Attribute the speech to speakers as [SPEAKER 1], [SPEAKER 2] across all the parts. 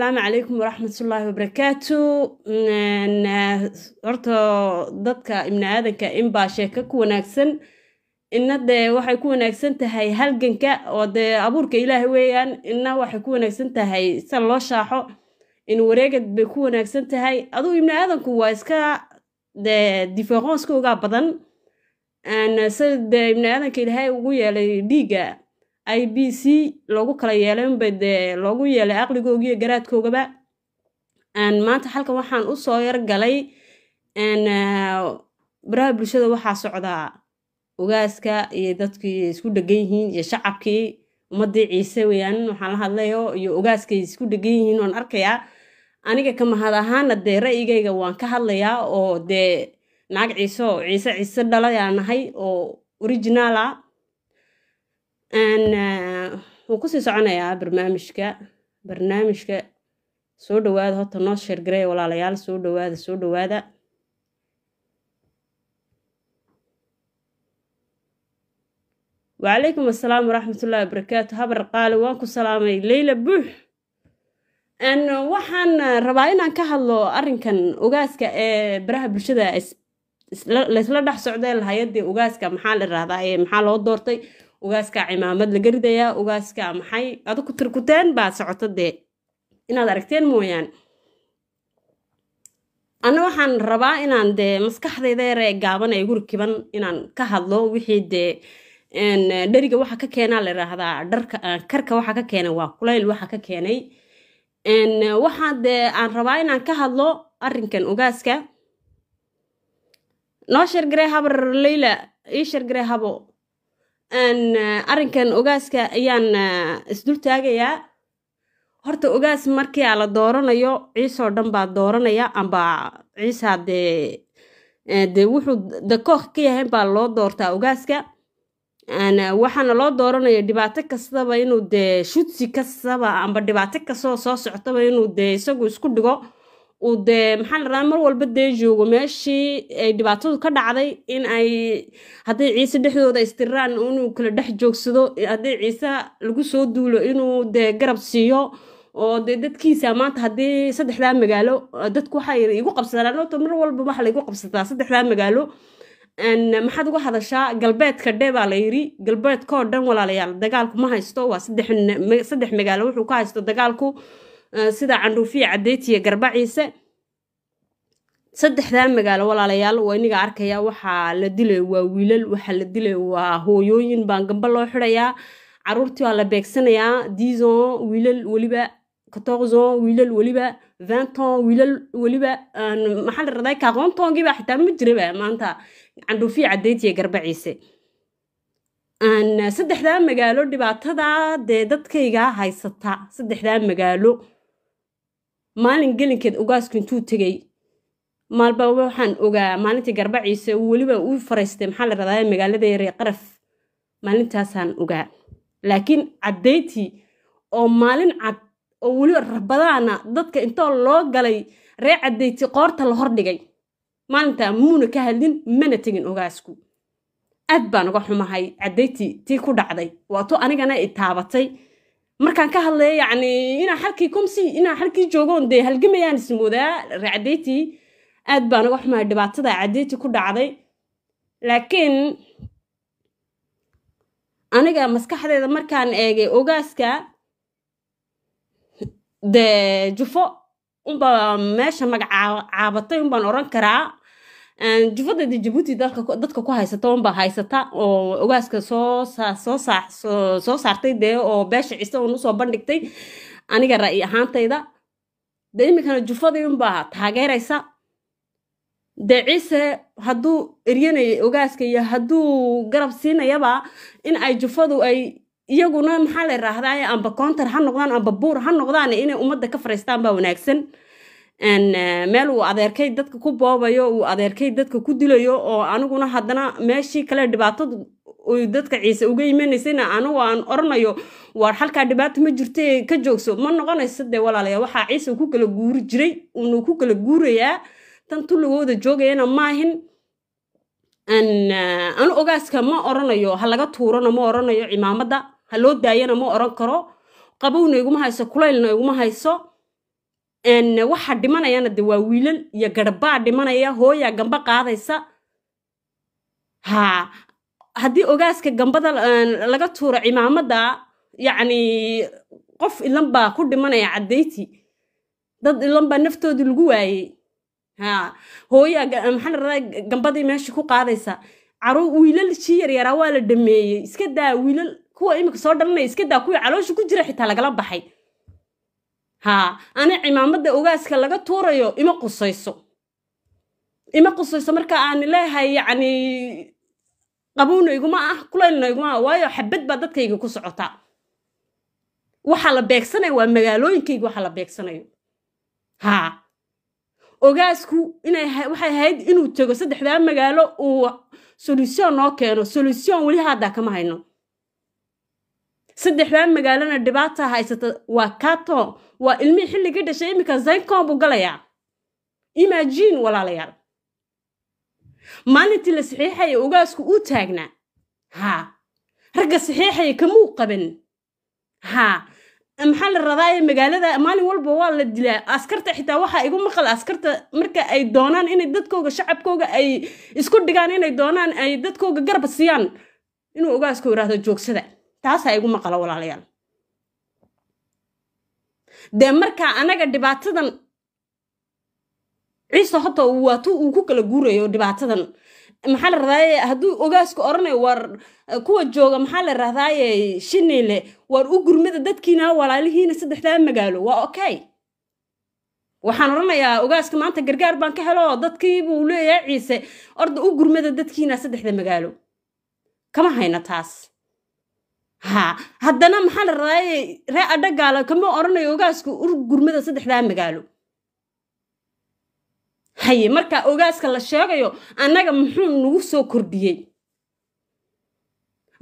[SPEAKER 1] asalaamu calaykum ullaahi wabarakaatu horta dadka ibnaaadanka aadanka inbaa sheeko ku wanaagsan ina dee waxay ku wanaagsan tahay halganka oo dee abuurka ilaah weeyaan ina waxay ku wanaagsan tahay san loo shaaxo in wareegad bay ku wanaagsan tahay aduu ibni aadanku waa iska dee diferenska uga badan sida dee ibni ilaahay ugu yeelay dhiigga i b c loogu kala yeelay dee loogu yeelay aqligoogiiyo iyo garaadkoogaba maanta halkan waxaan u usoo yargalay ah, baraha bulshada waxaa socdaa ogaaska iyo dadkii isku dhegan yihiin iyo shacabkii ummadii ciise weyaan waxaan la hadlayo iyo ogaaskay isku dhegan yihiin waan arkayaa aniga kamahad ahaana dee ra'yigayga waan ka hadlayaa oo dee naag ciise oo ciise ciise dhala nahay oo originaala ah. Uh, wuu kusii soconayaa barnaamijka barnaamijka soo dhawaada horta noo sheergaree walaalayaal soo dhawaada soo dhawaada wacalaykum assalaam waraxmatullahi wabarakaatu habar qaali waan ku salaamay leyla buux uh, waxaan uh, rabaa inaan ka hadlo arrinkan ogaaska ee baraha bulshada laysla dhex socdee hay-adii ogaaska maxaa la irahdaa ee maxaa loo doortay ugaaska cimaamad laga ridayaa ugaaska maxay adu ku tirkuteen baa socoto dee inaad aragteen mooyaane ana waxaan rabaa inaan dee maskaxdayda yaree gaaban ee gurkiban inaan ka hadlo wixii dee dheriga waxa ka keenaa layihaahdaa dharka karka waxa ka keenay waa kulayl waxa ka keenay waxaa dee aan rabaa inaan ka hadlo arrinkan ugaaska noo shargaree habar leyla ii shargaree habo Uh, arrinkan ogaaska ayaan uh, isdultaagayaa horta ogaas markii aa la dooranayo ciisoo dhan baa dooranaya amba ciisa uh, dee de wuxuu dakooq ka yahay baa loo doortaa ogaaska waxaana loo dooranaya dhibaato kastaba inuu dee shudsi kastaba amba dhibaato kastaba soo soctaba inuu dee isagu isku dhigo uu dee maxaa la radaa mar walba dee joogo meeshii ay dhibaatadu ka dhacday in ay hadday ciise dhexdooda istiraan inuu kala dhex joogsado haddii ciise lagu soo duulo inuu dee garab siiyo oo dee dadkiisa maanta haddii saddexdaa magaalo dadku waxay igu qabsadaan horta mar walba waxa laigu qabsadaa saddexdaa magaalo maxaad uga hadashaa galbeedka dhe baa la yiri galbeedkao dhan walaalayaal dagaalku ma haysto waa saddex magaalo wuxuu ka haysto dagaalku Eh, sida candhuufiya cadeytiya garbaciise saddexdaa magaalo walaalayaal waa iniga arkaya waxaa la dilay waa wiilal waxaa la dilay waa hooyooyin baan gamba loo xirayaa caruurtii waa la beegsanayaa dizon wiilal weliba quatorzen wiilal weliba vinton wiilal weliba maxaa la radaa kaqoontongiiba xitaa ma jiraba maanta candhuufiya cadeytiya garbaciise saddexdaa magaalo dhibaatada dee dadkayga haysata saddexdaa magaalo maalin gelinkeed ugaasku intuu tegey maalba waxaan ogaa maalintii garba ciise weliba uu faraystay maxaa la radaa magaalada yaree qaraf maalintaasaan ogaa laakiin caddayntii oo maalin cad oo weliba rabadaana dadka intoo loo galay ree caddayti qoorta la hor dhigay maalintaa muuna ka hadlin mana tegin ogaasku aad baan uga xumahay caddayntii tii ku dhacday waatu anigana i taabatay markaan ka hadlay yani inaa xalkii comsi inaa xalkii joogoon dee halgamayaan ismoodaa racdeyti aad baan uga xumaa dhibaatada cadeyti ku dhacday laakiin aniga maskaxdeeda markaan eegay ogaaska dee jufo unbaa meesha magac caabatay unbaan oran karaa jufada jabuuti dadka ku haysatonbaa haysata oo ogaaska soo saartay dee oo beesha cise un usoo bandhigtay aniga ra'yi ahaantayda de iminkana jufadii unbaa taageeraysa dee ciise hadduu eryanaya ogaaska iyo hadduu garab siinayaba in ay jufadu ay iyaguna maxaa la raahdaa amba kontar ha noqdaan amba buur ha noqdaan inay ummadda ka faraystaan baa wanaagsan Uh, meel uu adeerkay dadka ku boobayo uu adeerkay dadka ku dilayo oo aniguna haddana meeshii kale dhibaatadu dadka ciise uga imanaysayna anigu aan oranayo waar halkaa dhibaato ma jirto ka joogso ma noqonayso dee walaalaya waxaa ciise ku kala guuri jiray uunuu ku kala guurayaa tan tulligooda joogayana maahin anu uh, ogaaska ma oranayo ha laga tuurana ma oranayo cimaamada ha loo daayana ma oran karo qabowna iguma hayso kulaylna iguma hayso waxaa dhimanayana de waa wiilal iyo garbaa dhimanaya hooyaa gamba qaadaysa ha haddii ogaaska gambada laga tuuro cimaamada yacni qof ilan baa ku dhimanaya caddayti dad ilan baa naftoodii lagu waayey ha hooyaa maxaa laradaa gambadii meesha ku qaadaysa caro wiilal shii yaryaraa waa la dhameeyey iska daa wiilal kuwa imika soo dhalanaya iska daa kuwii caloosha ku jira xitaa lagala baxay haa ani cimaamada ogaaska laga tuurayo ima qusayso ima qusayso marka aan leehay yacni qabowna iguma ah kulaylna iguma ah waayo xabad baa dadkayga ku socotaa waxaa la beegsanayo waa magaalooyinkayga waxaa la beegsanayo haa ogaasku inay waxay ahayd inuu tego saddexdaa magaalo uu solution noo keeno solution weli haddaa kama hayno saddexdaa magaalona dhibaata haysata waa kato waa ilmihi xilligii dhashay iminka zayncom buu galayaa imajin walaalayaal maalintii la saxiixaya ogaasku uu taagnaa haa ragga saxiixaya kamuu qaban haa maxaa la rabaaye magaalada maalin walba waa la dilaa askarta xitaa waxaa igu maqal askarta marka ay doonaan inay dadkooga shacabkooga ay isku dhigaan inay doonaan ay dadkooga garba siiyaan inuu ogaasku iraahdo joogsada taasaa igu maqla walaalayaal dee markaa anaga dhibaatadan ciise hota waatuu uu ku kala guurayo dhibaatadan maxaa la rahdaye hadduu ogaaska oranayo waar kuwa jooga maxaa la rahdaye shinile waar u gurmada dadkiina walaalihiina saddexdaa magaalo waa okay waxaan oranayaa ogaaska maanta gargaar baan ka helo dadkii buu leeyahay ciise orda u gurmada dadkiina saddexda magaalo kama hayna taas ha haddana maxaa la raaaye ree adhagaala kama oranayo ogaaska ur gurmada saddexdaa magaalo haye marka ogaaska la sheegayo annaga muxuu nagu soo kordhiyey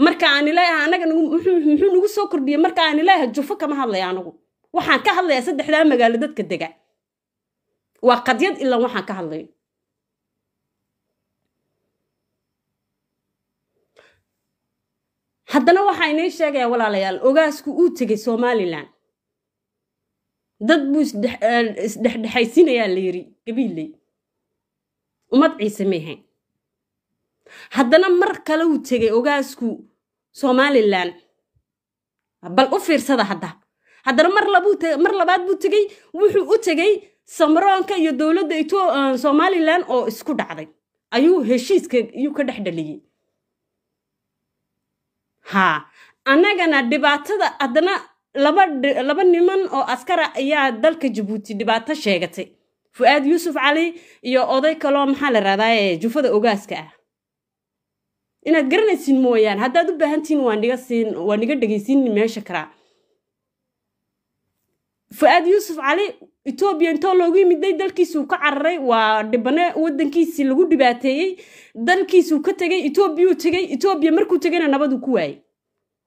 [SPEAKER 1] marka aan ilaaha annaga muxuu nagu soo kordhiyey marka aan ilaaha jufo kama hadlaya anagu waxaan ka hadlayaa saddexdaa magaalo dadka dega waa qadyad ilan waxaan ka hadlayo haddana waxaa idiin sheegaya walaalayaal ogaasku uu tegay somalilan dad buu eh, isdhexdhexaysinayaa la yiri gabiilley ummad ciise meehayn haddana mar kale uu tegay ogaasku somalilan bal u fiirsada hadda haddana mar labaad buu tegey wuxuu u tegay samaroonka iyo dowladda eh, somalilan oo isku dhacday ayuu heshiiska iyuu ka dhex dhaliyey haa annagana dhibaatada haddana laba niman oo askara ayaa dalka jabuuti dhibaato sheegatay fu-aad yuusuf cali iyo oday kaloo maxaa la rahdaa jufada ogaaska ah inaad garanaysiin mooyaan haddaad u baahantihiin waaniga dhegaysiin meesha karaa fu-aad yuusuf cali etoobiya intoo loogu yimiday dalkiisuu ka cararay waa dhibane wadankiisii lagu dhibaateeyey dalkiisuu ka tegay etoobiyuu tegay etoobiya markuu tegayna nabaduu ku waayey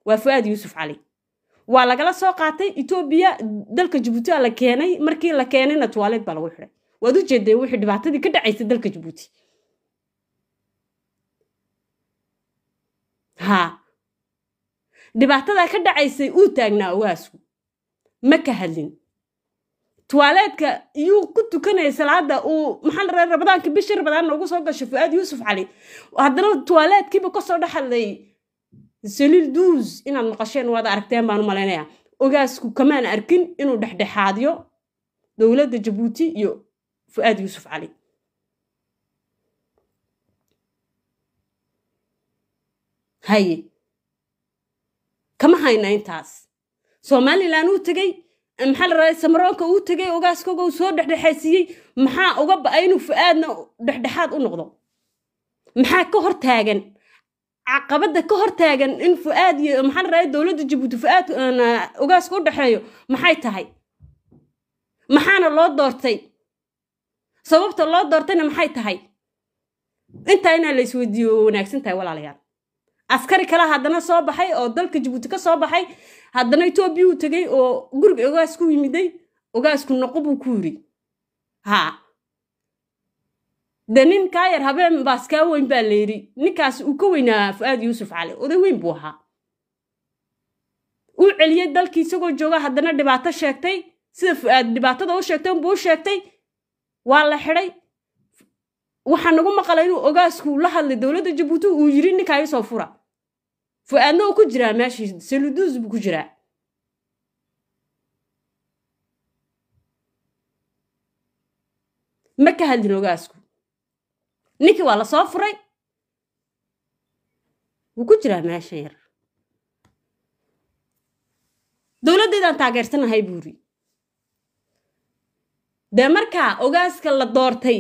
[SPEAKER 1] waa fu-aad yuusuf cali waa lagala soo qaatay etoobiya dalka jabuuti la keenay markii la keenayna tuwaaleed baa lagu xidhay waad u jeedeen wixii dhibaatadii ka dhacaysa dalka jabuuti haa dhibaatadaa ka dhacaysay uu taagnaa ogaasku ma ka hadlin tuwaaleedka yuu ku tukanaya salaada uu maxaa rabadaanka bishii rabadaanna ugu soo gashay fuaad yuusuf cali haddana tuwaaleedkiiba kasoo dhexaday saliil duus inaad maqasheen waad aragteen baan u malaynaya ogaasku kamaan arkin inuu dhexdhexaadyo dowladda jabuuti iyo fuaad yuusuf cali haye kama hayna intaas somalilan uu tegey maxaa la samaroonka uu tegay ogaaskooga uu soo dhexdhexaysiiyey maxaa uga ba-ay inuu fu-aadna dhexdhexaad u noqdo maxaa ka hor taagan caqabada ka hor taagan in fu-aad iyo maxaa la rabaa dowladda jabuuti fu-aad uh, ogaaska u dhexeeyo maxay tahay maxaana loo doortay sababta loo doortayna maxay tahay intaa inaa la isweydiiyo wanaagsan tahay walaalayaal askari kale haddana soo baxay oo dalka jabuuti ka soo baxay haddana etoobiya uu tegey oo guriga ogaasku yimiday ogaasku noqo buu ku yiri ha de nin kaa yar habeen baas kaa weyn baa la yidhi ninkaas uu ka weynaa fu'aad yuusuf cali oday weyn buu ahaa uu celiyey dalkii isagoo jooga haddana dhibaato sheegtay sida fu'aad dhibaatada u sheegtay unbuu u sheegtay waa la xidhay waxaa nagu maqlay inuu ogaasku la hadlay dowladda jabuuti uu yiri ninkaa iisoo fura fu'aadna eh, uu ku jiraa meeshii saluduus buu ku jiraa ma ka hadlin ogaasku ninkii waa lasoo furay wuu ku jiraa meesha yar dowladdeedaan taageersanahay buuri dee markaa ogaaska la doortay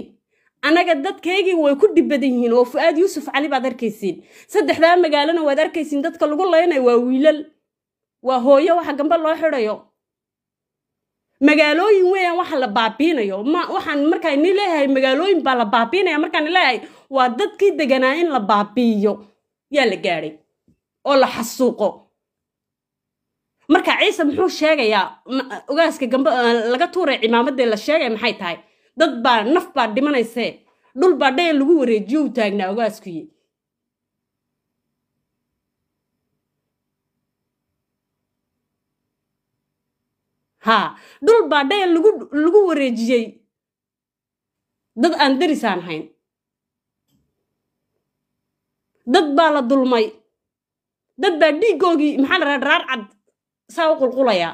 [SPEAKER 1] anaga dadkaygii way ku dhib yihiin oo fu-aad yuusuf cali baad arkaysiin saddexdaa magaalona waad arkaysiin dadka lagu laynayo waa wiilal waa hooyo waxa gamba loo xidhayo magaalooyin weeyaan waxa la baabiinayo waxaan markaani leeyahay magaalooyin baa la baabiinaya markaan leeyahay waa dadkii deganaa in la baabiiyo yaa la gaadhay oo la xasuuqo marka ciise muxuu sheegayaa ogaaska gamba laga tuuray cimaamaddee la sheegay maxay tahay dad baa naf baa dhimanayse dhul baa dheel lagu wareejiyo u taagnaa ogaaskuye haa dhul baa dheel lagu wareejiyey dad aan derisaan hayn dad baa la dulmay dad baa dhiiggoogii maxaa la raha dharaar cad saa u qulqulayaa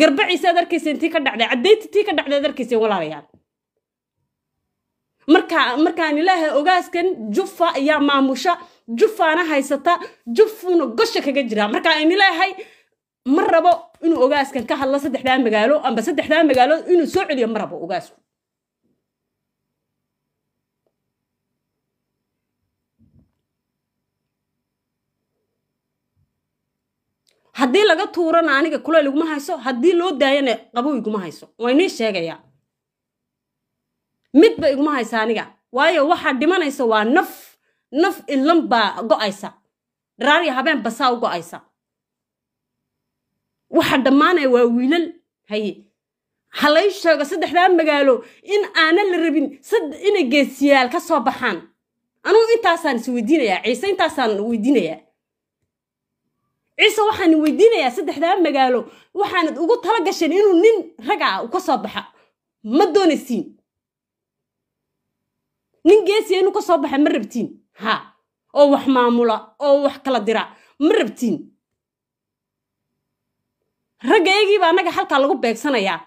[SPEAKER 1] garbaciisaad arkaysa intii ka dhacday caddaynta tii ka dhacdaad arkaysa walaalayaal marka markaan ilaahay ogaaskan jufa ayaa maamusha jufaana haysata jufuna gosha kaga jira marka in ilaahay ma rabo inuu ogaaskan ka hadlo saddexdaa magaalo amba saddexdaa magaalood inuu soo celiyo ma rabo ogaasku haddii laga tuurana aniga kuleyl iguma hayso haddii loo daayana qabow iguma hayso waa inii sheegaya midba iguma haysa aniga waayo waxaa dhimanaysa waa naf naf ilan baa go'aysa dharaariya habeen basaa u go'aysa waxa dhammaanaya waa wiilal haye ha lay sheego saddexdaa magaalo in aana la rabin inay geesiyaal ka soo baxaan anugu intaasaan isweydiinayaa ciise intaasaan weydiinayaa ciise waxaan weydiinayaa saddexdaa magaalo waxaanad ugu tala gasheen inuu nin ragaa ah u ka soo baxa ma doonaysiin nin geesiya ah inuu ka soo baxa ma rabtiin ha oo wax maamula oo wax kala dira ma rabtiin ragga egiiba annaga halkaa lagu beegsanayaa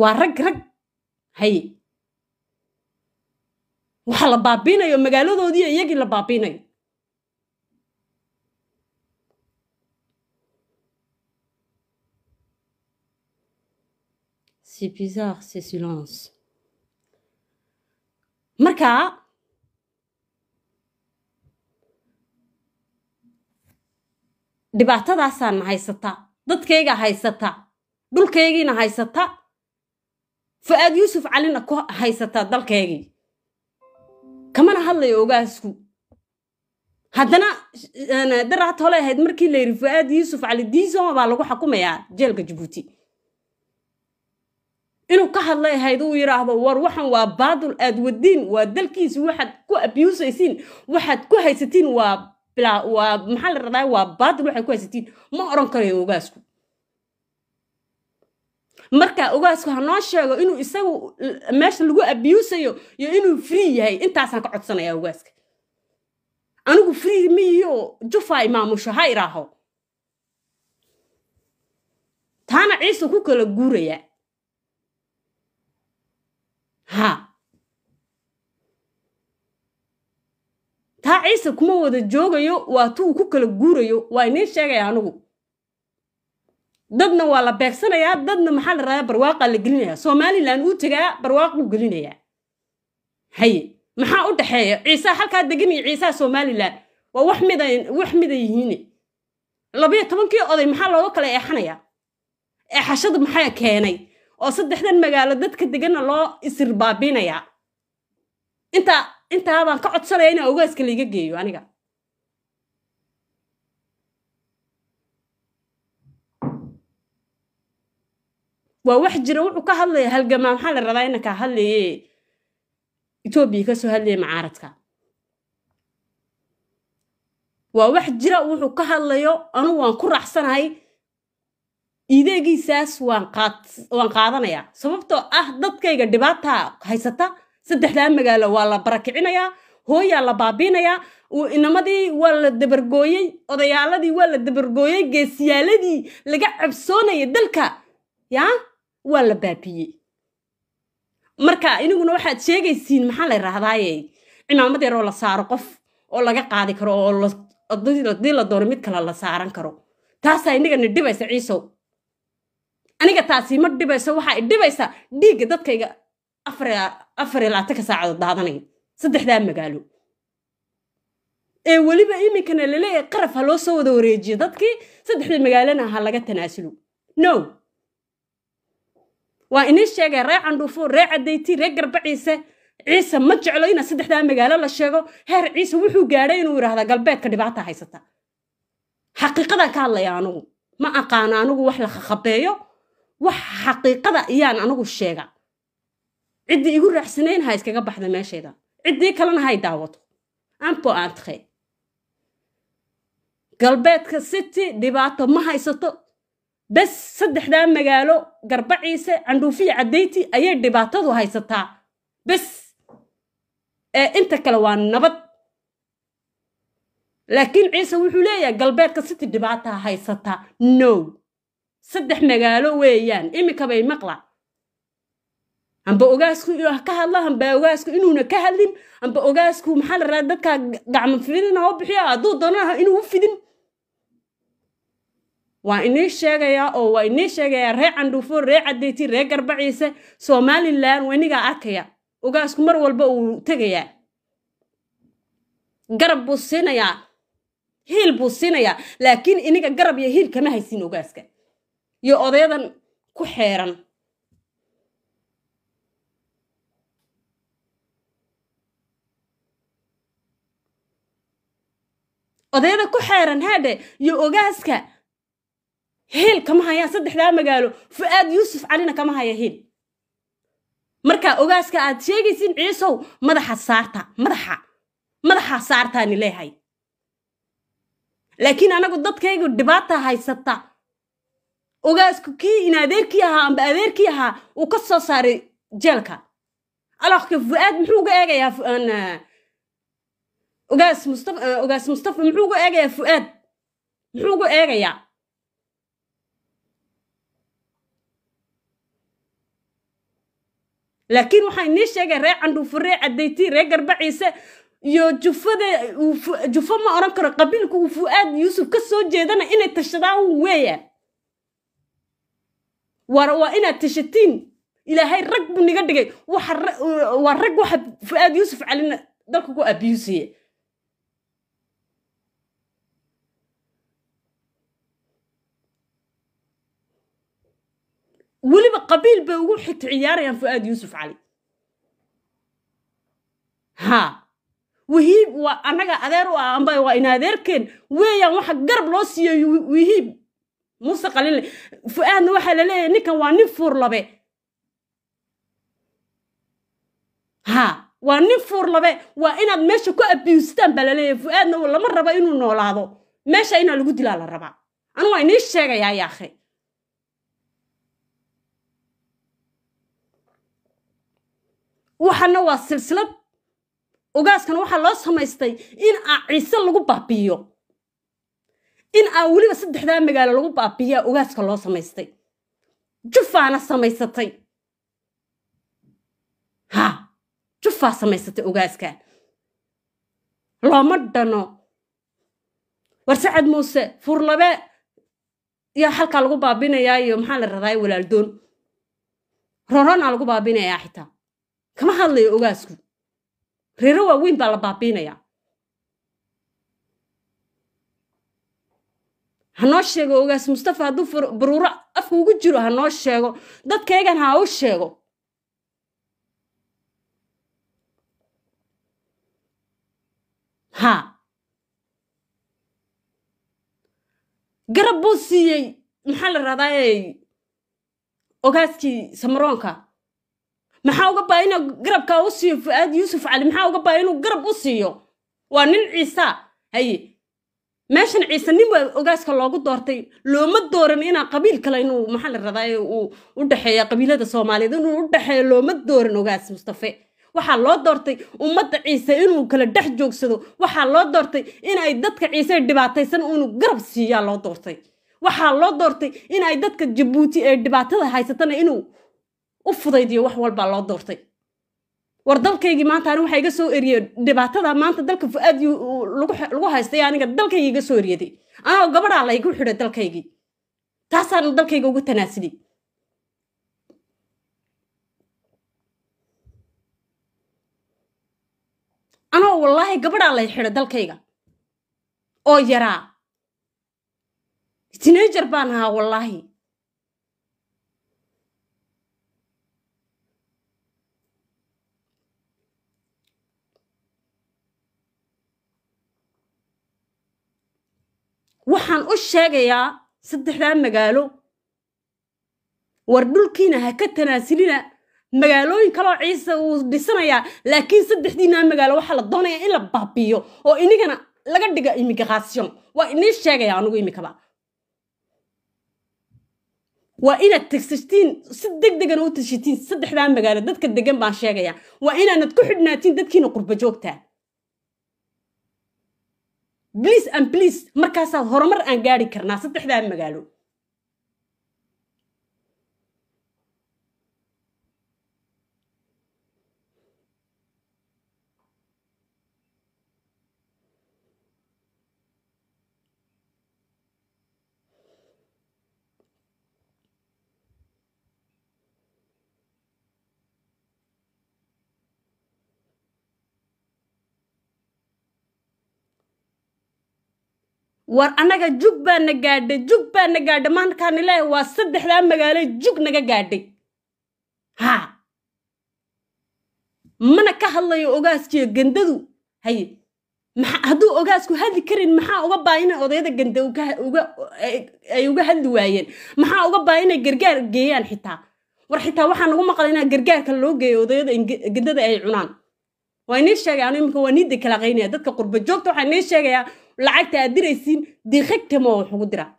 [SPEAKER 1] waa rag rag haye waxaa la baabiinayo magaaladoodii iyagii la baabiinayo c'est bizarre ce silence marka dhibaatadaasaan haysata dadkayga haysata dhulkaygiina haysata fa-aad yuusuf calina ku haysataa dalkaygii kamana hadlayo ogaasku haddana eh, daraad hole ahayd markii la yidhi fa-aad yuusuf cali diisoma baa lagu xakumayaa jeelka jabuuti inuu ka hadlayhayd uu yidhaahdo war waxan waa baadul aad wadiin waa dalkiisi waxaad ku abusaysiin waxaad ku haysatiin waa waa maxaa la radaa waa baadil waxaad ku haysatiin ma oran karayo ogaasku marka ogaasku ha noo sheego inuu isagu meesha lagu abusayo iyo inuu frii yahay intaasaan ka codsanaya ogaaska anigu frii miyo jufay maamusho ha iraaho taana ciise ku kala guuraya ha taa ciise kuma wada joogayo waa tuu ku kala guurayo waa idiin sheegaya anugu dadna waa la beegsanayaa dadna maxaa la radaa barwaaqaa la gelinayaa somalilan uu tegaa barwaaquu gelinayaa haye maxaa u dhexeeya ciisaa halkaa degan iyo ciisaa somalilan waa wax mida wax mida yihiine labayo tobankii oday maxaa looga kala eexanayaa eexashadu maxaa keenay oo saddexdan magaalo dadka degana loo isirbaabinayaa intaa intaabaan ka codsanaya inaa ogaaska laiga geeyo aniga waa wax jira wuxuu ka hadlaya halgamaa maxaa la rabaa ina kaa hadlaye etoobiya kasoo hadlaya macaaradka waa wax jira wuxuu ka hadlayo anugu waan ku raaxsanahay iideegiisaas waan qaadanayaa sababtoo ah dadkayga dhibaata haysata saddexdaa magaalo waa la barakicinayaa hooyaa la baabiinayaa inamadii waa la dabargooyey odayaaladii waa la dabargooyey geesiyaaladii laga cabsoonaya dalka yaa waa la baabiyey marka iniguna waxaad sheegaysiin maxaa la yidhaahdaaye cimaamad yar oo la saaro qof oo laga qaadi karo oo haddii la doono mid kale la saaran karo taasaa inaga nidhibaysa ciisow aniga taasi ma dhibayso waxa ay dhibaysa dhiigga dadkayga afar iyo labaatanka saacadood daadanaya saddexdaa magaalo ee weliba iminkana laleeyahay qaraf ha loo soo wada wareejiyo dadkii saddexda magaalona ha laga tanaasulo no waa idiin sheegay ree candhuufo ree cadayti ree garbaciise ciise ma jeclo inaad saddexdaa magaalo la sheego heer ciise wuxuu gaadhay inuu yidhaahdaa galbeedka dhibaata haysata xaqiiqadan ka hadlaya anugu ma aqaano anugu wax la khakhabeeyo wax xaqiiqada ayaan anagu sheega ciddii igu raacsanayn ha iskaga baxda meeshayda ciddii kalena hay daawato ampo aan galbeedka city dhibaato ma haysato bes saddexdaa magaalo garbaciise candhuufiya cadayti ayay dhibaatadu haysataa bes ee inta kale waa nabad laakiin ciise wuxuu leeyahay galbeedka city dhibaataa haysataa no saddex magaalo weeyaan iminkabay maqla amba ogaasku ah ka hadla amba ogaasku inuuna ka hadlin amba ogaasku maxaa la rabaa dadkaa gacmo fidin hoo bixiya hadduu doonana inuu u fidin waa inii sheegayaa oo waa inii sheegayaa ree candhuufo ree cadeyti ree garbaciise somalilan wanigaa arkaya ogaasku mar walba uu tegayaa garab buu siinayaa hiil buu siinayaa laakiin iniga garab iyo hiil kama haysin ogaaska iyo odaydan ku xeeran odayda ku xeeran haadhe iyo ogaaska hiil kama hayaa saddexdaa magaalo fu'aad yuusuf calina kama haya hiil markaa ogaaska aad sheegaysiin ciisow madaxa saarta madaxa madaxaa saartaani leehay laakiin anagu dadkaygu dhibaata haysata ogaasku kii in adeerkii ahaa amba adeerkii ahaa uu ka soo saaray jeelka alaka fuaad muxuu uga eegayaa ah, ogaas mustafa ah, mustafa muxuu uga eegayaa fuaad muxuu uga eegayaa laakiin waxaa inii sheegay ree candhuufo ree cadayti ree garbaciise iyo jufade jufo ma odhan karo qabiilku uu fu'aad yuusuf ka soo jeedana inay tashadaan weeyaan waa inaad tashatiin ilaahay rag buu niga dhigay waa rag waxa fu'aad yuusuf calina dalka ku abuusiya weliba qabiil bay ugu xigta ciyaarayaan fu'aad yuusuf cali ha wihiib waa annaga adeer u ah amba waa ina adeerkeen weeyaan waxa garab loo siiyey wihiib muuse qalinle fu-aadna waxaa laleeyahay ninkan waa nin fuurlabe ha waa nin fuurlabe waa inaad meesha ku abustaan baa laleeyahay fu-aadna lama rabo inuu noolaado meesha inaa lagu dilaa la rabaa anu waa inii sheegayaa yaakhe waxana waa silsilad ogaaskana waxaa loo samaystay in aa ciise lagu baabiiyo in aan weliba saddexdaa magaalo lagu baabiyaa ogaaska loo samaystay jufaana samaysatay ha jufaa samaysatay ogaaskan looma dhano war sacad muuse fuurlabe yaa halkaa lagu baabinayaa iyo maxaa la radaay walaaldoon roronaa lagu baabinayaa xitaa kama hadlayo ogaasku reero waaweyn baa la baabinayaa hanoo sheego ogaas mustafa hadduu baruuro afka ugu jiro hanoo sheego dadkaygan ha u sheego ha garab buu siiyey maxaa la rahdaa ogaaskii samaroonka maxaa uga baa inuu garabkaa u siiyo fu'aad yuusuf cali maxaa uga baa inuu garab u siiyo waa nin ciisa haye meeshan ciise nin ogaaska loogu doortay looma dooran inaa qabiil kale inuu maxaa la radaa u dhexeeya qabiilada soomaaliyeed inuu u dhexeeyo looma dooran ogaas mustafe waxaa loo doortay ummadda ciise inuu kala dhex joogsado waxaa loo doortay in ay dadka ciise dhibaataysan inuu garab siiyaa loo doortay waxaa loo doortay in ay dadka jabuuti ee dhibaatada haysatana inuu u fudaydiyo wax walbaa loo doortay war dalkaygii maanta ani waxa iga soo eriyey dhibaatada maanta dalka fu-aad lagu haystay aniga dalkayga iga soo eryaday anoo gabadhaa laygu xidhay dalkaygii taasaan dalkayga ugu tanaasilay anoo wallaahi gabadhaa lay xidhay dalkayga oo yaraa teenager baan ahaa wallaahi waxaan u sheegayaa saddexdaa magaalo war dhulkiina ha ka tanaasulina magaalooyin kaloo ciise wuu dhisanayaa laakiin saddexdiinaa magaalo waxaa la doonaya in la baabiiyo oo inigana laga dhiga immigraation waa inii sheegaya anugu imikaba waa inaad tegsatiin si deg degana u tashatiin saddexdaa magaalo dadka degan baan sheegaya waa inaanad ku xidhnaatiin dadkiina qurba joogtaa bliis an bliis markaasaad horumar aan gaari karnaa saddexdaa magaalo war annaga jug baa na gaadhay jug baa na gaadhay maantakaan ilaahi waa saddexdaa magaalo jug naga gaadhay ha mana ka hadlayo ogaaskiyo gandadu haye hadduu ogaasku hadli karin maxaa uga baaina odayada ganda ay uga hadli waayeen maxaa uga baa inay gargaar geeyaan xitaa war xitaa waxaa nagu maqla inaa gargaarka loo geeyo odayada gandada ay cunaan waa inii sheegaya anu imika waa nii dekalaqaynaya dadka qurba joogta waxaa inii sheegayaa lacagta aad diraysiin diqegtama waan waxugu diraa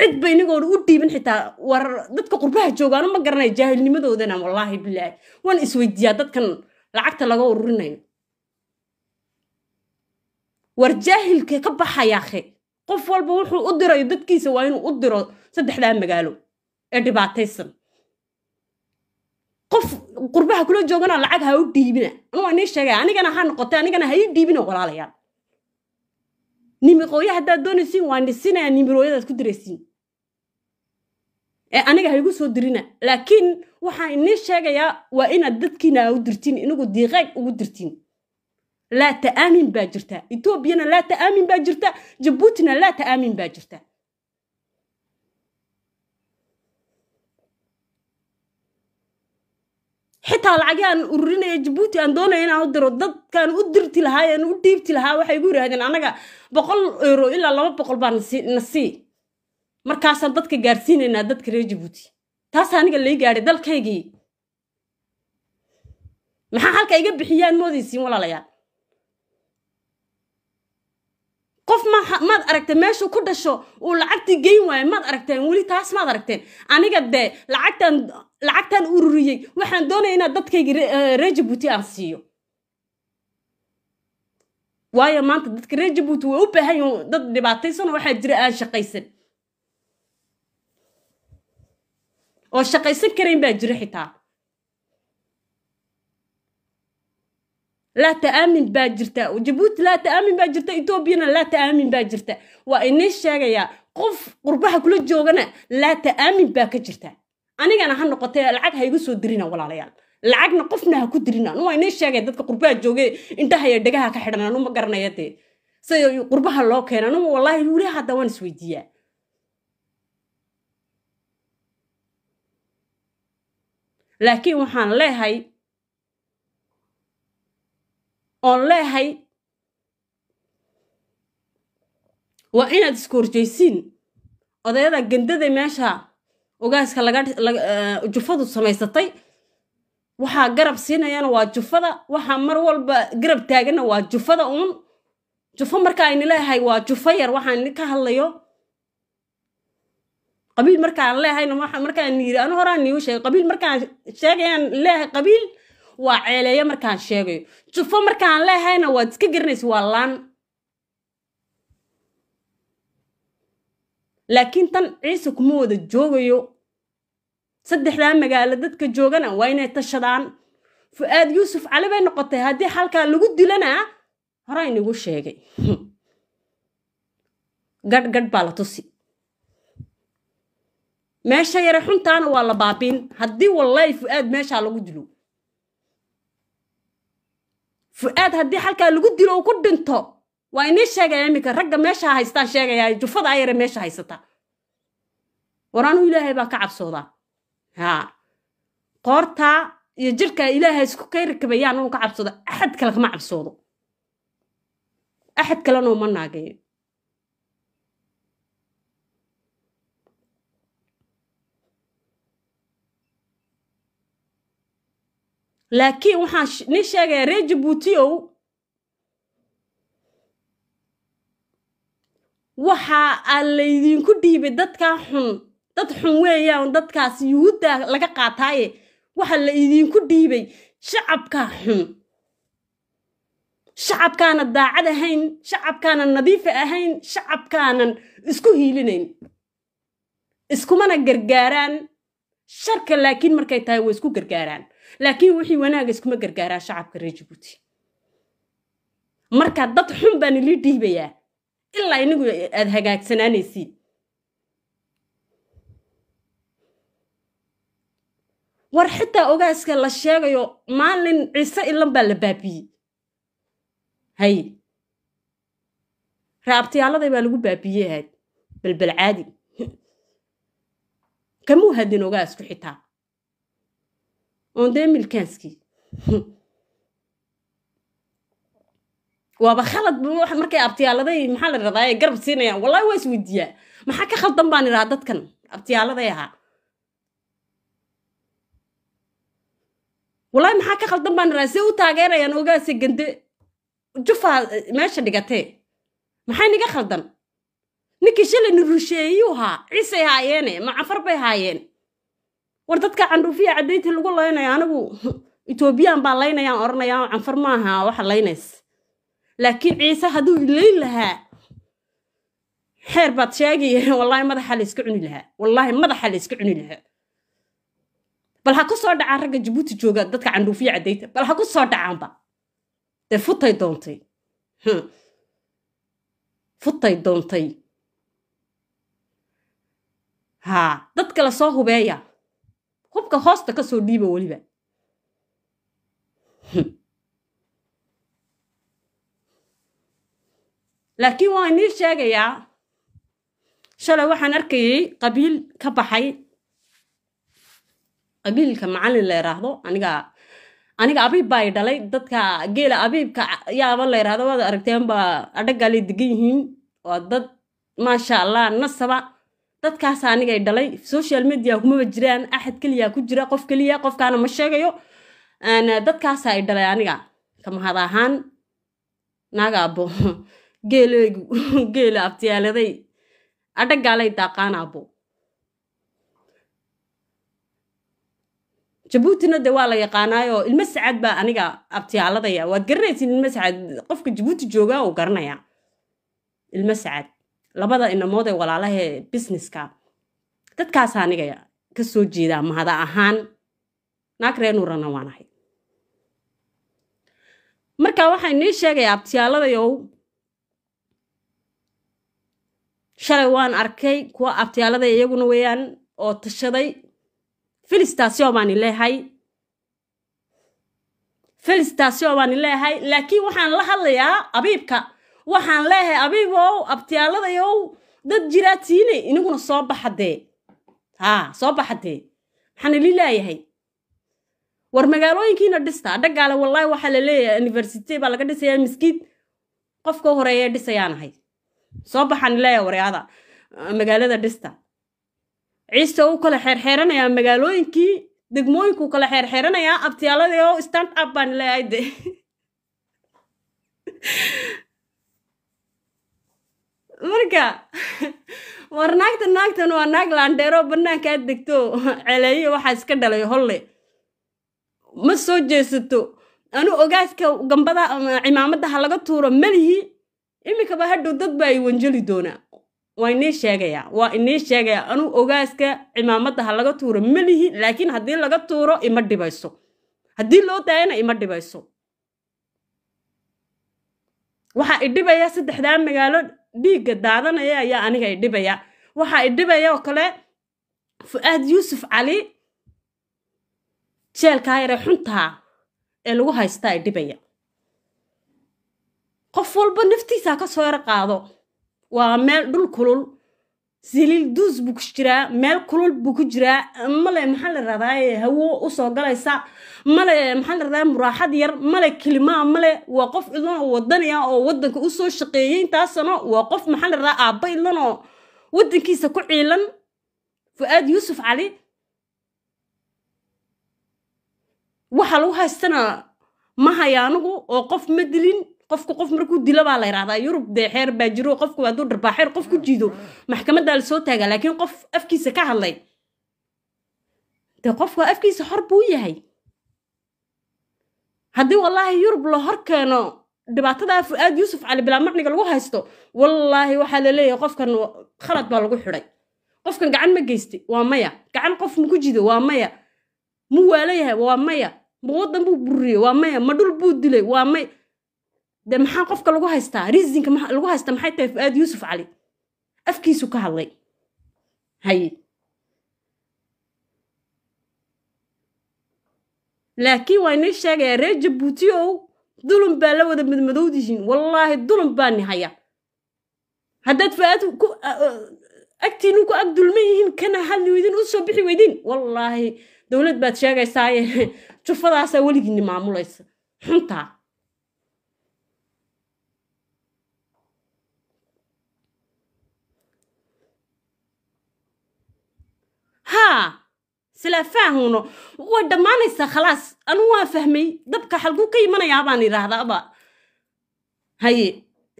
[SPEAKER 1] cid ba inagoon u dhiibin xitaa war dadka qurbaha joogaano ma garanaya jaahilnimadoodana wallaahi bilaahi waan isweydiiyaa dadkan lacagta laga ururinayo war jaahilka ka baxayaakhe qof walba wuxuu u dirayo dadkiisa waa inuu u diro saddexdaa magaalo ee dhibaataysan qof qurbaha kula joogana lacag ha u dhiibina anwaa nii sheegay anigana ha noqotay anigana ha ii dhiibino walaalayaal nimiqooyo haddaad doonaysiin waa nisinaya nimirooyadaad ku diraysiin ee aniga ha igu soo dirina laakiin waxaa inii sheegayaa waa inaad dadkiina u dirtiin inagu diiqeeg ugu dirtiin laa ta'aamin baa jirta etoobiyana laa ta'aamin baa jirta jabuutina laa ta'aamin baa jirta xitaa lacagi aan ururinaya jabuuti aan doonaya inaan u diro dadkaan u dirti lahaa aan u dhiibti lahaa waxay gu yidhaahdeen annaga boqol euro ilaa laba boqol baa na sii markaasaan dadka gaarsiinaynaa dadka reer jabuuti taas aniga lay gaadhay dalkaygii maxaa halka iga bixiyaan moodaysiin walaalayaal maad aragteen meeshuu ku dhasho uu lacagtii geyn waayo maad aragteen weli taas maad aragteen aniga dee lacagtan lacagtan ururiyey waxaan doonaya inaad dadkayga reer eh, jabuuti aan siiyo waayo maanta dadka reer jabuuti way u baahan yihin dad dhibaataysan waxaa jira aan shaqaysan oo shaqaysan karayn baa jiro xitaa laa ta'aamin baa jirta jabuuti laa ta'aamin baa jirta etoobiyana laa ta'aamin baa jirta waa inay sheegayaa qof qurbaha kula joogana laa ta'aamin baa ka jirta anigana ha noqotee lacag ha iga soo dirina walaalayaal lacagna qofna ha ku dirina waa inay sheegaya dadka qurbaha jooge indhaha dhegaha ka xidhananu ma garanaya dee say qurbaha loo keenan wallaahi weli hadda waan isweydiiyaa laakiin waxaan leehay oon leehay waa inaad isku odayada gandada meesha ogaaska eh, jufadu samaysatay waxaa garab siinayana waa jufada waxaa mar walba garab taagana waa jufada uun jufo marka ayni leehay waa jufo yar waxaan ka hadlayo qabiil markaan leehayna markaan yidhi anu horaan niu sheegay qabiil markaan sheegayaan leehay qabiil waa ceeleeyo markaan sheegayo jufo markaan leehayna waad iska garanaysa waa laan laakiin tan ciise kuma wada joogayo saddexdaa magaalo dadka joogana waa inay tashadaan fu-aad yuusuf cali bay noqotay haddii halkaa lagu dilana horaa inagu sheegay gadhgadh baa la tusi meesha yare xuntaana waa la baabiin haddii wallaahi fu-aad meeshaa lagu dilo fu'aad haddii xalkaa lagu dilo uu ku dhinto waa inii sheegaya iminka ragga meeshaa haystaan sheegaya jufada ayare meesha haysata war anuu ilaahay baa ka cabsoodaa ha qoortaa iyo jirkaa ilaahay isku kay rakabayaan anu ka cabsooda axad kale kama cabsoodo axad kalena uma naageeyo laakiin waxaan nin sheegaya ree jabuutiow waxa aa laydinku dhiibay dadkaa xun dad xun weeyaan dadkaas yuhuudda laga qaataaye waxa la idinku dhiibay shacabkaa xun shacabkaana daacad ahayn shacabkaanan nadiifa ahayn shacabkaanan isku hiilinayn iskumana gargaaraan sharka laakiin markay tahay way isku gargaaraan laakiin wixii wanaaga iskuma gargaaraa shacabka reer jabuuti marka dad xun baan ili dhiibayaa ilaa inigu aad hagaagsanaanaysiin war xitaa ogaaska la sheegayo maalin ciise ilan baa la baabiyey hay raabtayaaladay baa lagu baabiyey haad balbal caadi kamuu hadin ogaasku xitaa oon dee milkaaskii waaba khalad abtiyaaladay maxaa garab siinayaan wallahi waa isweydiiyaa maxaa ka khaldan baan idhaha dadkan abtiyaaladay ahaa wallahi maxaa ka khaldan baan idhaha see u taageerayaan ogaase gande jufaa meesha dhigatee maxay niga khaldan ninkii shalayna rusheeyuu ahaa ciisay haayeene eh, macafar bay haayeen war dadka candhuufiya cadayntii lagu laynaya anigu etoobiyaan baa laynayaan oranayaan canfar maaha waxa laynays laakiin ciise hadduu ilayn lahaa xeer baad sheegaya wallaahi madaxa layska iska cuni lahaa wallaahi madaxa la iska cuni lahaa bal ha ku soo dhacaan ragga jabuuti jooga dadka candhuufiya caddaynta bal ha ku soo dhacaanba dee futay doontay hmm. futay doontay ha dad kale soo hubeeya hubka hoosta kasoo dhiiba weliba laakiin waa nii sheegayaa shalay waxaan arkayay qabiil ka baxay qabiilka macalin la yidhaahdo aniga aniga abiib baa i dhalay dadka geela abiibka yaaba la yidhahdo waad aragteenba adhaggaa lay degan yihiin waa dad maasha allah nasaba dadkaas aniga ay dhalay social media kumaba jiraan axad keliya ku jira qof keliya qofkaana ma sheegayo dadkaasa ay dhalay aniga kamahad ahaan naagaabo geeleygu geela abtiyaaladay adhagaalay daaqaanaabo jabuutina de waa la yaqaanaayoo ilmo sacaad baa aniga abtiyaaladaya waad garanaysin ilmo sacaad qofka jabuuti joogaa uu garanaya ilmo sacaad labada inamood ee walaalahee busineska dadkaasaa aniga ka soo jeedaa mahada ahaan naag reenuurana waan ahay marka waxaa inii sheegaya abtiyaaladayow shalay waan arkay kuwa abtiyaaladay iyaguna weeyaan oo tashaday oo baan ileehay leehay oo baan ileehay laakiin waxaan la hadlayaa abiibka waxaan leehay abiibow abtiyaaladayow dad jiraa tiine iniguna soo baxadee haa soo baxadee maxaan ili laayahay war magaalooyinkiina dhista dhagaale wallaahi waxaa la leeyahay university baa laga dhisayaa miskiid qofka horeeyee dhisayaan ahay soo baxaan ileeyahay waryaada magaalada dhista ciise uu kala xeerxeeranayaa magaalooyinkii degmooyinkuu kala xeerxeeranayaa abtiyaaladii stand up baan ileeyahay de marka war naagta naagtan waa naag laandheero bannaankaa degto celeeyo waxaa iska dhalay holle ma soo jeesato anu ogaaska gambada cimaamada ha laga tuuro malihi imikaba hadhow dad baa ay wanjeli doonaa waa inii sheegayaa waa inii sheegayaa anu ogaaska cimaamada ha laga tuuro malihi laakiin haddii laga tuuro ima dhibayso haddii loo daayana ima dhibayso waxaa i dhibaya saddexdaa magaalo dhiigga daadanaya ayaa aniga i dhibaya waxaa i dhibaya oo kale fu-aad yuusuf cali jeelkaa yare xuntaa ee lagu haystaa i dhibaya qof walba naftiisaa ka soo yar qaado waa meel dhul kulul saliil duus buu ku jiraa meel kulul buu ku jiraa male maxaa la radaa hawo usoo galaysa male maxaa la radaa muraaxad yar male kilimaa male waa qof idlan ah oo wadani oo wadanka usoo shaqeeyey intaa sano waa qof maxaa la radaa aabba idlan oo wadankiisa ku ciilan fu-aad yuusuf cali waxaa lagu haystana ma haya anigu oo qof ma dilin qofku qof markuu dilo baa la yihahdaa yurub dee xeer baajiro qofku hadduu dharbaaxeer qof ku jiido maxkamadaa lasoo taagaa laakiin qof afkiisa ka hadlay dee qofku afkiisa hor buu yahay haddii wallaahi yurub la hor keeno dhibaatadaa fu-aad yuusuf cali bilaamacniga lagu haysto wallaahi waxaa la leeyahay qofkan khalad baa lagu xidhay qofkan gacan ma geyste waa maya gacan qof maku jido waa maya mu waala yahay waa maya ma waddan buu burriye waa maya ma dhul buu dilay waa maya de maxaa qofka lagu haystaa riisinka lagu haysta maxay tahay fuaad yuusuf cali afkiisu ka hadlay haye laakiin waa inay sheegaya reer jabuuti ow dulum baa la wada madmadowdihiin wallaahi dulum baa nihaya haddaad fuaad agtiinu ku ag dulman yihiin kana hadli weydin u soo bixi weydin wallaahi dowlad baad sheegaysaaye jufadaasaa weligiinni maamulaysa xuntaa haa silaa faahowno waa dhammaanaysaa khalaas anugu waa fahmay dabka xalguu ka imanayaa baan idhaahdaaba haye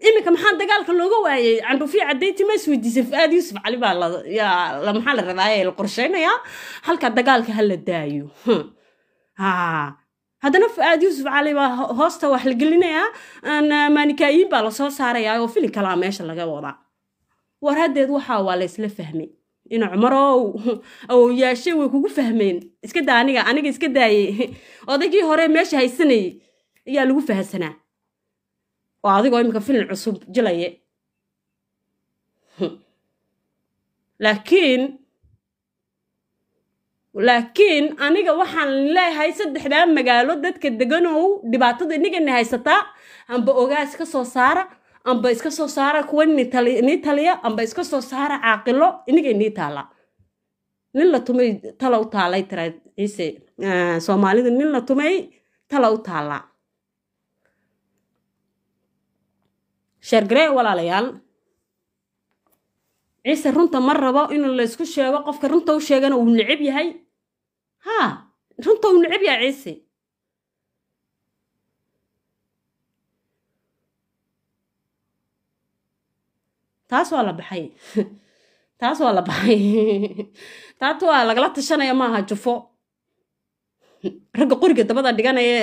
[SPEAKER 1] iminka maxaa dagaalka looga waayay candhuufii cadaynti ma isweydiisay fuaad yuusuf cali baa maxaa la rabaaye la qorshaynayaa halka dagaalka ha la daayo haddana fuaad yuusuf cali baa hoosta wax la gelinayaa ah, maanikaayiin baa lasoo saarayaa oo filin kalaa meesha laga wadaa war haddeed waxaa waa la isla fahmay ina cumarow awowyaashe way kugu fahmeen iska daa aniga aniga iska daayey odaygii hore meesha haysanayay ayaa lagu fahsanaa oo adigoo iminka filin cusub jilaye laakiin laakiin aniga waxaan leeyahay saddexdaa magaalo dadka deganow dhibaatada inigana haysataa anba ogaas ka soo saara amba iska soo saara kuwa nii taliya amba iska soo saara caaqilo inigay nii taala nin la tumay tala u taalay tira ciise soomaalida nin la tumay tala u taala sheergaree walaalayaal ciise runta ma rabo inuu laysku sheego qofka runta u sheegana uu necab yahay ha runta uu necab yahay ciise taas waa la baxay taas waa la baxay taatu waa lagala tashanaya maaha jufo ragga qoriga dabada dhiganaye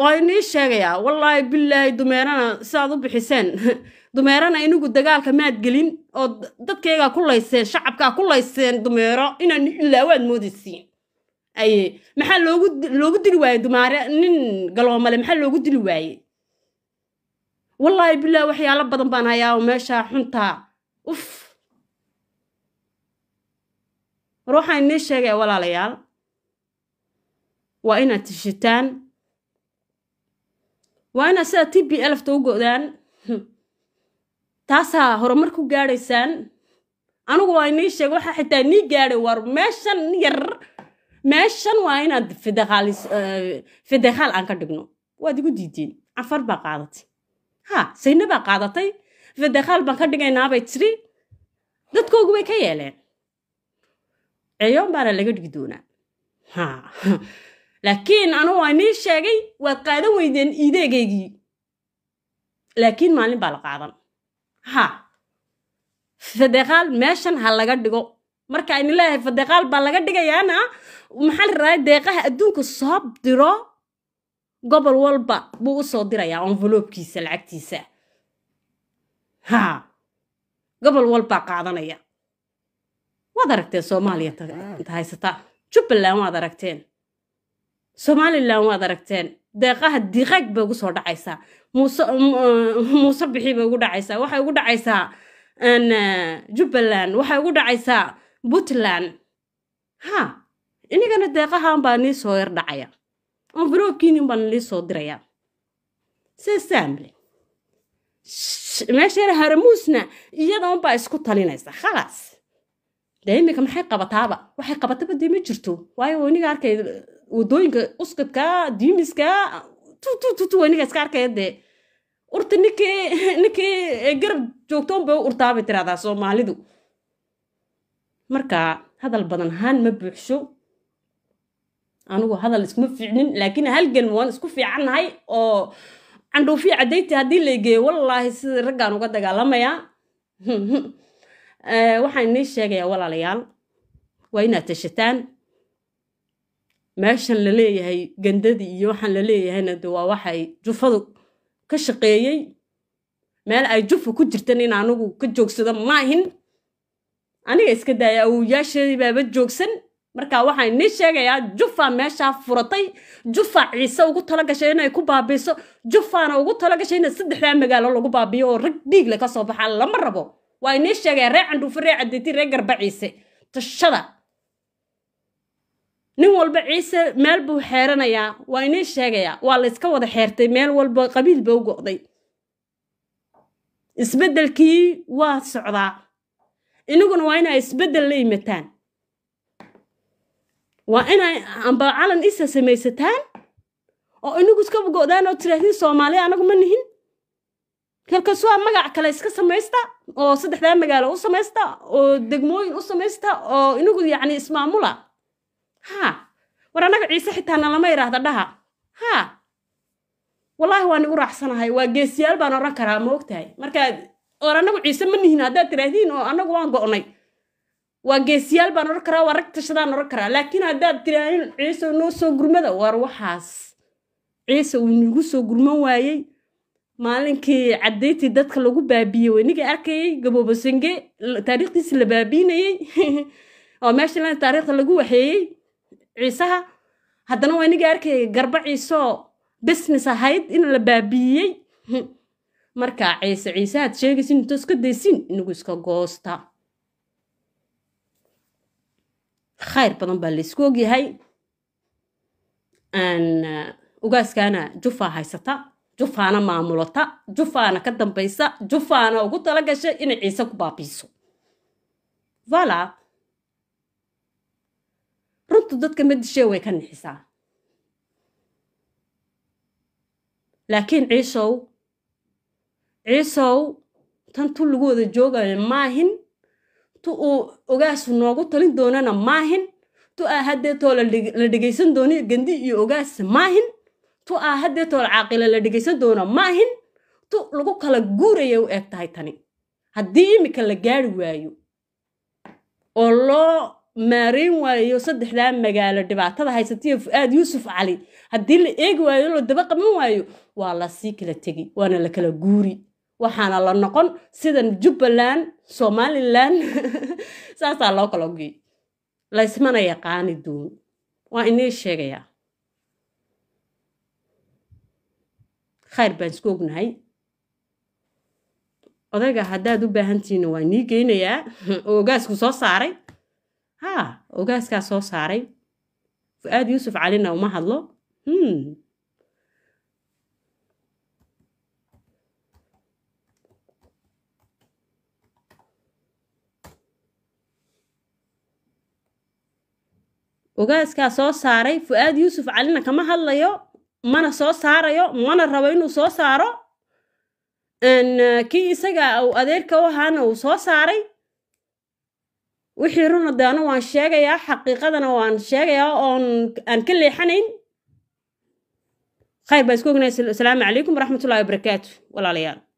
[SPEAKER 1] waa inii sheegayaa wallaahi bilaahi dumeerana sidaad u bixiseen dumeerana inigu dagaalka maad gelin oo dadkaygaa ku layseen shacabkaa ku layseen dumeero inaan ilaa waad moodaysiin aye maxaa loogu dili waayey dumaare nin galoomale maxaa loogu dili waayey wallaahi bilaa waxyaalo badan baan hayaa oo meeshaa xuntaa uf war inii sheegaya walaalayaal waa inaad tishataan waa inaad sidaa t b elfta u godaan taasaa horumar ku gaadhaysaan anigu waa inii sheeg waxaa xitaa nii gaadhay war meeshan yar meeshan waa inaad federaal aan ka dhigno waad igu diideen cafar baa qaadatay ha sayna baa qaadatay federaal baan ka dhigaynaabay tiri dadkoogu way ka yeeleen ceyoon baana laga dhigi doonaa ha laakiin anugu waa nii sheegay waad qaadan weydeen iideegaygii laakiin maalin baa la qaadan ha federaal meeshan ha laga dhigo marka aynu leeyahay federaal baa laga dhigayaana maxaa la radaa deeqaha adduunka soo diro gobol walba buu usoo dirayaa enveloobkiisa lacagtiisa ha gobol walbaa qaadanaya waad aragteen soomaaliya inta haysataa jubbaland waad aragteen somalilan waad aragteen deeqaha diqaag bay ugu soo dhacaysaa muuse bixii bay ugu dhacaysaa waxay ugu dhacaysaa e, jubbaland waxay ugu dhacaysaa puntland ha inigana deeqahan baa nii soo yar dhacaya enveloopkiinin baa nalii soo dirayaa sesamble meesha haramuusna iyadoon baa isku talinaysa khalaas de iminka maxay qabataaba waxay qabataba dee ma jirto waayo waniga arkay wadooyinka uskadka diimiska tutututu waniga iska arkaya dee urta ninkii ninkii eh, garab joogtoonba u urtaabay tiradaa soomaalidu marka hadal badan haan ma buuxsho anigu hadal iskuma fiicnin laakiin halgan waan isku fiicannahay oo candhuufiya cadaydta haddii la egeeyo wallaahi sida raggaan uga dagaalamayaa hmm, hmm. eh, waxaan inii sheegayaa walaalayaal waa inaad tashataan meeshan la leeyahay gandadii iyo waxaan la leeyahayna de waa waxay jufadu ka shaqeeyey meel ay jufa ku jirtan in anigu ka joogsado maahin aniga iska daaya awowyaasheedii baaba joogsan marka waxaa idin sheegayaa jufa meeshaa furatay jufa ciise ugu talagashay inay ku baabiiso jufaana ugu talagashay ina saddexdaa magaalo lagu baabiyo oo rag dhiigle soo baxaa lama rabo waa ni sheegaya ree candhuufe ree cadeti ree garba ciise tashada nin walba ciise meel buu xeeranayaa waa idin sheegayaa waa la wada xeertay meel walba qabiil ba u go'day isbeddelkii waa socdaa inaguna waa inaa isbeddel la imataan waa inay amba calan isa samaysataan oo inagu iska bogodaan oo tiraahdiin soomaaliya anagu ma nihin kalkasuwa magac kale iska samaysta oo saddexdaa magaalo u samaysta oo degmooyin u samaysta oo inagu yacni ismaamula ha war annaga ciise xitaa nalama yidhaahda dhaha ha wallaahi waan igu raacsanahay waa geesiyaal baan oran karaa ma ogtahay markaa or annagu ciise ma nihin haddaad tiraahdiin oo anagu waan go'nay waa geesiyaal baan odhan karaa waa rag tashadaan odhan karaa laakiin haddaad tiraahin ciise noo soo gurmada war waxaas ciise uu nagu soo gurman waayey maalinkii caddayntii dadka lagu baabiyey waa ninkii arkayey gaboobosange taariikhdiisi la baabinayey oo meesha taariikhda lagu waxeeyey ciisaha haddana waa ninkii arkayey garba ciisoo business ahayd in la baabiiyey marka ciise ciisahaad sheegaysa inuu toska daysin inagu iska goosta khayr badan baa laysku ogyahay ugaaskaana jufaa haysata jufaana maamulata jufaana ka dambaysa jufaana ugu tala gashay inay ciise ku baabiiso vala runtu dadka madishee way ka nixisaa laakiin ciisow ciisow tantu lagu wada joogayo maahin tu uu ogaasu noogu talin doonana maahin tu aa haddeetoo la dhegaysan dooni gandi iyo ogaas maahin tu aa haddeetoo caaqila la dhegaysan doono maahin tu lagu kala guurayay u eeg tahay tani haddii iminka la gaari waayo oo loo maarayn waayo saddexdaa magaalo dhibaatada haysataiyo fu-aad yuusuf cali haddii la eegi waayo oo la daba qaban waayo waa la sii kala tegi waana la kala guuri waxaana la noqon sidan jubbaland somalilan saasaa loo kala ogey laysmana yaqaani duun waa inii sheegayaa khayr baan isku ognahay odayga haddaad u baahantihiinna waa nii geynayaa oo ogaasku soo saaray haa ogaaskaa soo saaray fu-aad yuusuf calina uma hadlo hmm. ogaaskaa soo saaray fu-aad yuusuf calina kama hadlayo mana soo saarayo mana rabo inuu soo saaro kii isaga uu adeerka u ahaana uu soo saaray wixii runa deana waan sheegayaa xaqiiqadana waan sheegayaa oon aan ka leexanayn khayr baa isku ognahay asalaamu calaykum waraxmatullahi wabarakaatu walaalayaal